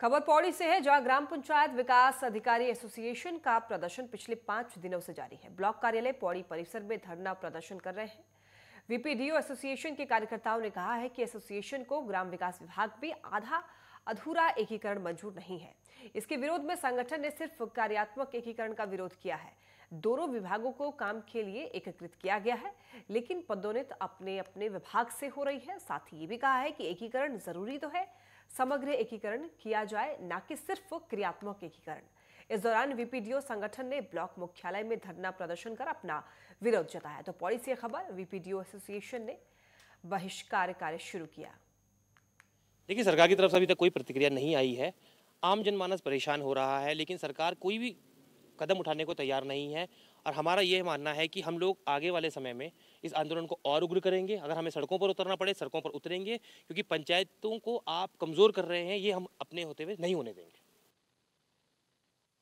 खबर पौड़ी से है जहां ग्राम पंचायत विकास अधिकारी एसोसिएशन का प्रदर्शन पिछले पांच दिनों से जारी है ब्लॉक कार्यालय पौड़ी परिसर में धरना प्रदर्शन कर रहे हैं वीपीडीओ एसोसिएशन के कार्यकर्ताओं ने कहा है कि एसोसिएशन को ग्राम विकास विभाग में आधा अधूरा एकीकरण मंजूर नहीं है इसके विरोध में संगठन ने सिर्फ कार्यात्मक एकीकरण का विरोध किया है दोनों विभागों को काम के लिए एकीकृत किया गया है लेकिन पदोन्नत अपने अपने विभाग से हो रही है साथ ही ये भी कहा है कि एकीकरण जरूरी तो है समग्र एकीकरण किया जाए न कि सिर्फ क्रियात्मक एकीकरण इस दौरान वीपीडीओ संगठन ने ब्लॉक मुख्यालय में धरना प्रदर्शन कर अपना विरोध जताया तो पॉलिसी खबर वीपीडीओ एसोसिएशन ने बहिष्कार कार्य शुरू किया देखिए सरकार की तरफ से अभी तक कोई प्रतिक्रिया नहीं आई है आम जनमानस परेशान हो रहा है लेकिन सरकार कोई भी कदम उठाने को तैयार नहीं है और हमारा ये मानना है कि हम लोग आगे वाले समय में इस आंदोलन को और उग्र करेंगे अगर हमें सड़कों पर उतरना पड़े सड़कों पर उतरेंगे क्योंकि पंचायतों को आप कमज़ोर कर रहे हैं ये हम अपने होते हुए नहीं होने देंगे